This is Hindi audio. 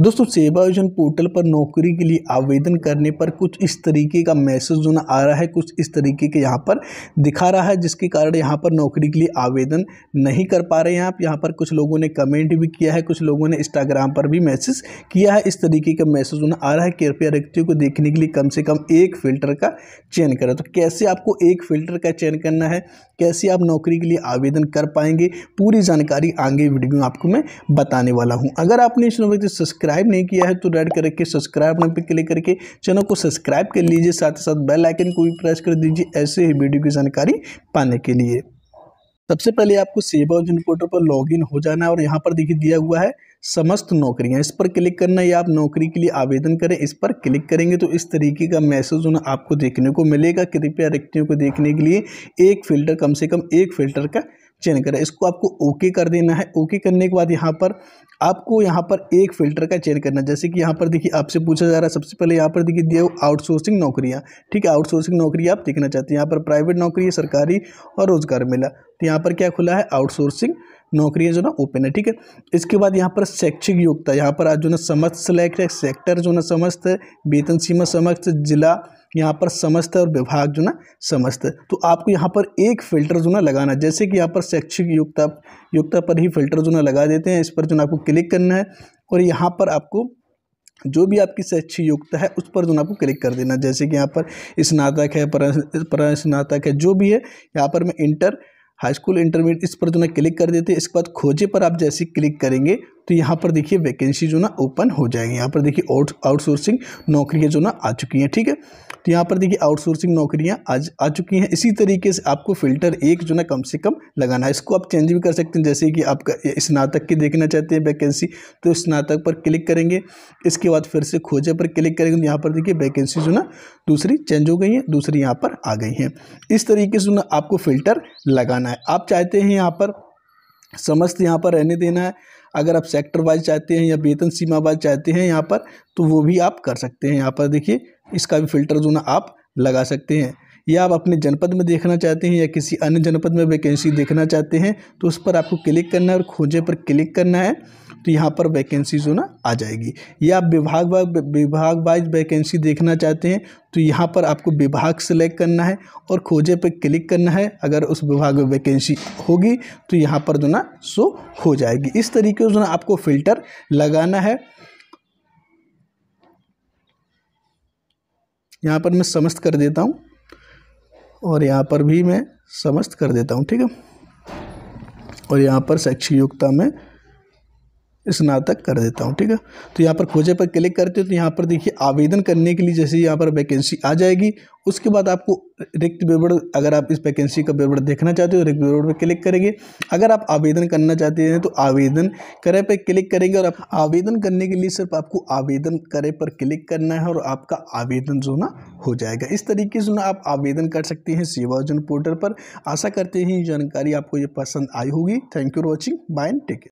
दोस्तों सेवा आयोजन पोर्टल पर नौकरी के लिए आवेदन करने पर कुछ इस तरीके का मैसेज जो ना आ रहा है कुछ इस तरीके के यहाँ पर दिखा रहा है जिसके कारण यहाँ पर नौकरी के लिए आवेदन नहीं कर पा रहे हैं आप यहाँ पर कुछ लोगों ने कमेंट भी किया है कुछ लोगों ने इंस्टाग्राम पर भी मैसेज किया है इस तरीके का मैसेज जो आ रहा है कृपया रिक्तियों को देखने के लिए कम से कम एक फ़िल्टर का चयन करें तो कैसे आपको एक फ़िल्टर का चयन करना है कैसे आप नौकरी के लिए आवेदन कर पाएंगे पूरी जानकारी आगे वीडियो में आपको मैं बताने वाला हूँ अगर आपने इस नौकरी सब्सक्राइब सब्सक्राइब नहीं किया है तो रेड कलर के सब्सक्राइब बटन पर क्लिक करके चैनल को सब्सक्राइब कर लीजिए साथ ही साथ बेल आइकन को भी प्रेस कर दीजिए ऐसे ही वीडियो की जानकारी पाने के लिए सबसे पहले आपको सेवा इंजन पोर्टल पर लॉगिन हो जाना है और यहाँ पर देखिए दिया हुआ है समस्त नौकरियाँ इस पर क्लिक करना है या आप नौकरी के लिए आवेदन करें इस पर क्लिक करेंगे तो इस तरीके का मैसेज उन्हें आपको देखने को मिलेगा कृपया रिक्तियों को देखने के लिए एक फिल्टर कम से कम एक फिल्टर का चेंज करें इसको आपको ओके कर देना है ओके करने के बाद यहाँ पर आपको यहाँ पर एक फिल्टर का चेंज करना है जैसे कि यहाँ पर देखिए आपसे पूछा जा रहा है सबसे पहले यहाँ पर देखिए दिया आउटसोर्सिंग नौकरियाँ ठीक है आउटसोर्सिंग नौकरी आप देखना चाहते हैं यहाँ पर प्राइवेट नौकरी सरकारी और रोजगार मेला तो यहाँ पर क्या खुला है आउटसोर्सिंग नौकरियाँ जो ना ओपन है ठीक है इसके बाद यहाँ पर शैक्षिक योग्यता यहाँ पर आज जो ना समस्त सेलेक्ट है सेक्टर जो ना समस्त वेतन सीमा समस्त जिला यहाँ पर समस्त और विभाग जो ना समस्त तो आपको यहाँ पर एक फ़िल्टर जो ना लगाना जैसे कि यहाँ पर शैक्षिक योग्यता योग्यता पर ही फ़िल्टर जो ना लगा देते हैं इस पर जो ना आपको क्लिक करना है और यहाँ पर आपको जो भी आपकी शैक्षिक योग्यता है उस पर जो ना आपको क्लिक कर देना जैसे कि यहाँ पर स्नातक है पर स्नातक है जो भी है यहाँ पर मैं इंटर हाई स्कूल इंटरमीडिएट इस पर जो ना क्लिक कर देते हैं इसके बाद खोजे पर आप जैसे क्लिक करेंगे तो यहाँ पर देखिए वैकेंसी जो ना ओपन हो जाएगी यहाँ पर देखिए आउट आउटसोर्सिंग नौकरियाँ जो ना आ चुकी हैं ठीक है तो यहाँ पर देखिए आउटसोर्सिंग नौकरियाँ आज आ चुकी हैं इसी तरीके से आपको फिल्टर एक जो ना कम से कम लगाना है इसको आप चेंज भी कर सकते हैं जैसे कि आप स्नातक की देखना चाहते हैं वैकेंसी तो स्नातक पर क्लिक करेंगे इसके बाद फिर से खोजे पर क्लिक करेंगे तो यहाँ पर देखिए वैकेंसी जो ना दूसरी चेंज हो गई है दूसरी यहाँ पर आ गई हैं इस तरीके से ना आपको फिल्टर लगाना है आप चाहते हैं यहाँ पर समस्त यहाँ पर रहने देना है अगर आप सेक्टर वाइज चाहते हैं या वेतन सीमा वाइज चाहते हैं यहाँ पर तो वो भी आप कर सकते हैं यहाँ पर देखिए इसका भी फिल्टर जो ना आप लगा सकते हैं या आप अपने जनपद में देखना चाहते हैं या किसी अन्य जनपद में वैकेंसी देखना चाहते हैं तो उस पर आपको क्लिक करना है और खोजे पर क्लिक करना है तो यहाँ पर वैकेंसी जो ना आ जाएगी या आप विभाग विभाग वाइज वैकेंसी देखना चाहते हैं तो यहाँ पर आपको विभाग सेलेक्ट करना है और खोजे पर क्लिक करना है अगर उस विभाग में वैकेंसी होगी तो यहाँ पर जो ना शो हो जाएगी इस तरीके से जो ना आपको फिल्टर लगाना है यहाँ पर मैं समस्त कर देता हूँ और यहाँ पर भी मैं समस्त कर देता हूँ ठीक है और यहाँ पर शैक्षिक योग्यता में स्नातक कर देता हूँ ठीक है तो यहाँ पर खोजे पर क्लिक करते हो तो यहाँ पर देखिए आवेदन करने के लिए जैसे यहाँ पर वैकेंसी आ जाएगी उसके बाद आपको रिक्त विवरण अगर आप इस वैकेंसी का विवरण देखना चाहते हो रिक्त विवरण पर क्लिक करेंगे अगर आप आवेदन करना चाहते हैं तो आवेदन करे पर क्लिक करेंगे और आप आवेदन करने के लिए सिर्फ आपको आवेदन करे पर क्लिक करना है और आपका आवेदन जो ना हो जाएगा इस तरीके से ना आप आवेदन कर सकते हैं सेवाजन पोर्टल पर आशा करते हैं जानकारी आपको ये पसंद आई होगी thank you for watching bye take